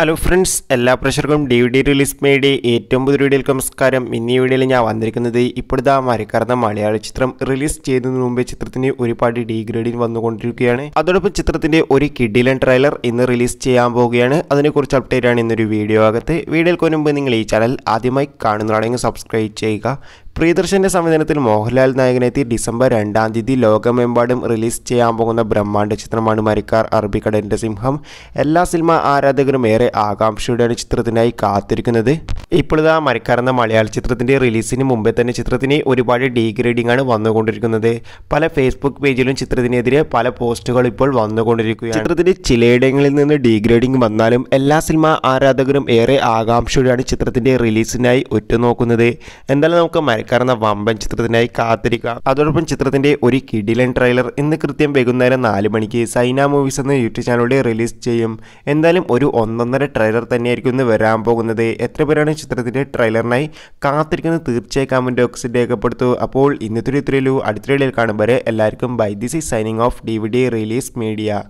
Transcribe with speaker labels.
Speaker 1: hello friends എല്ലാ പ്രഷർക്കും D V D release media ഏറ്റവും പുതിയ വീഡിയോയിലേക്ക് നമസ്കാരം ഈ വീഡിയോയിൽ ഞാൻ വന്നിരിക്കുന്നത് ഇപ്പോഴത്തെ മരക്കാർന്ന മലയാള ചിത്രം റിലീസ് ചെയ്യുന്നതിന് മുമ്പേ ചിത്രത്തിന് ഒരുപാട് ഡിഗ്രേഡിൽ വന്നുകൊണ്ടിരിക്കുകയാണ് അതോടൊപ്പം ചിത്രത്തിന്റെ ഒരു കിഡിലൻ ട്രെയിലർ ഇന്ന് റിലീസ് ചെയ്യാൻ പോവുകയാണ് അതിനെക്കുറിച്ച് അപ്ഡേറ്റ് ആണ് ഇന്നൊരു വീഡിയോ ആകത്ത് വീഡിയോയിൽ മുമ്പ് നിങ്ങൾ ഈ ചാനൽ ആദ്യമായി കാണുന്നതാണെങ്കിൽ സബ്സ്ക്രൈബ് ചെയ്യുക പ്രിയദർശന്റെ സംവിധാനത്തിൽ മോഹൻലാൽ നായകനെത്തി ഡിസംബർ രണ്ടാം തീയതി ലോകമെമ്പാടും റിലീസ് ചെയ്യാൻ പോകുന്ന ബ്രഹ്മാണ്ഡ ചിത്രമാണ് മരിക്കാർ അറബിക്കടലിന്റെ സിംഹം എല്ലാ സിനിമ ആരാധകരും ഏറെ ആകാംക്ഷയുടെയാണ് ചിത്രത്തിനായി കാത്തിരിക്കുന്നത് ഇപ്പോഴിതാ മരിക്കാർ എന്ന മലയാള ചിത്രത്തിന്റെ റിലീസിന് മുമ്പേ തന്നെ ചിത്രത്തിന് ഒരുപാട് ഡീഗ്രേഡിംഗ് ആണ് വന്നുകൊണ്ടിരിക്കുന്നത് പല ഫേസ്ബുക്ക് പേജിലും ചിത്രത്തിനെതിരെ പല പോസ്റ്റുകൾ ഇപ്പോൾ വന്നുകൊണ്ടിരിക്കുകയാണ് ചിത്രത്തിന്റെ ചിലയിടങ്ങളിൽ നിന്ന് ഡീഗ്രേഡിംഗ് വന്നാലും എല്ലാ സിനിമ ആരാധകരും ഏറെ ആകാംക്ഷയുടെയാണ് ചിത്രത്തിന്റെ റിലീസിനായി നോക്കുന്നത് എന്തായാലും നമുക്ക് പ്രേക്ഷകരെന്ന വമ്പൻ ചിത്രത്തിനായി കാത്തിരിക്കുക അതോടൊപ്പം ചിത്രത്തിന്റെ ഒരു കിഡിലൻ ട്രെയിലർ ഇന്ന് കൃത്യം വൈകുന്നേരം നാല് മണിക്ക് സൈന മൂവീസ് എന്ന യൂട്യൂബ് ചാനലിൽ റിലീസ് ചെയ്യും എന്തായാലും ഒരു ഒന്നൊന്നര ട്രെയിലർ തന്നെയായിരിക്കും ഇന്ന് വരാൻ പോകുന്നത് എത്ര പേരാണ് ചിത്രത്തിന്റെ ട്രെയിലറിനായി കാത്തിരിക്കുന്നത് തീർച്ചയായും കമന്റ് ബോക്സിൽ രേഖപ്പെടുത്തു അപ്പോൾ ഇന്നത്തെ ഒരു ഇത്രയിലു അടുത്ത കാണുമ്പോൾ വരെ എല്ലാവർക്കും bye this is signing off D V D release media